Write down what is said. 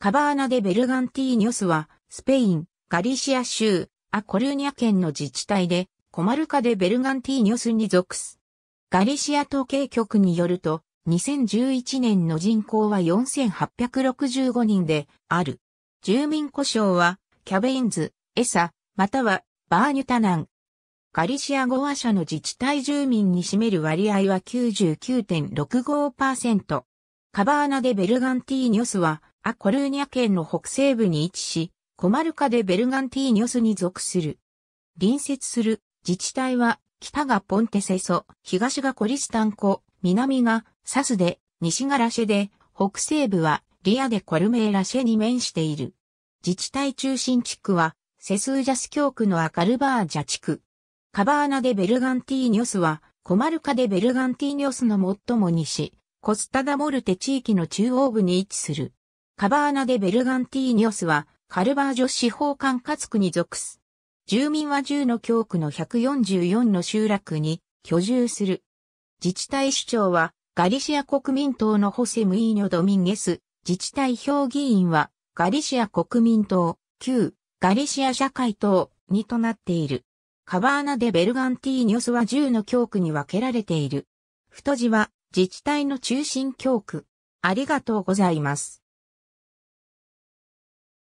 カバーナ・デ・ベルガンティーニョスは、スペイン、ガリシア州、アコルニャ県の自治体で、コマルカ・デ・ベルガンティーニョスに属す。ガリシア統計局によると、2011年の人口は4865人である。住民故障は、キャベインズ、エサ、または、バーニュタナン。ガリシア語話者の自治体住民に占める割合は99.65%。カバーナ・デ・ベルガンティーニョスは、アコルーニャ県の北西部に位置し、コマルカでベルガンティーニョスに属する。隣接する自治体は、北がポンテセソ、東がコリスタンコ、南がサスで、西がラシェで、北西部はリアでコルメーラシェに面している。自治体中心地区は、セスージャス教区のアカルバージャ地区。カバーナでベルガンティーニョスは、コマルカでベルガンティーニョスの最も西、コスタダモルテ地域の中央部に位置する。カバーナ・デ・ベルガンティーニョスは、カルバージョ司法管轄区に属す。住民は10の教区の144の集落に居住する。自治体首長は、ガリシア国民党のホセ・ムイーニョ・ドミンゲス。自治体評議員は、ガリシア国民党、旧、ガリシア社会党にとなっている。カバーナ・デ・ベルガンティーニョスは10の教区に分けられている。太字は、自治体の中心教区。ありがとうございます。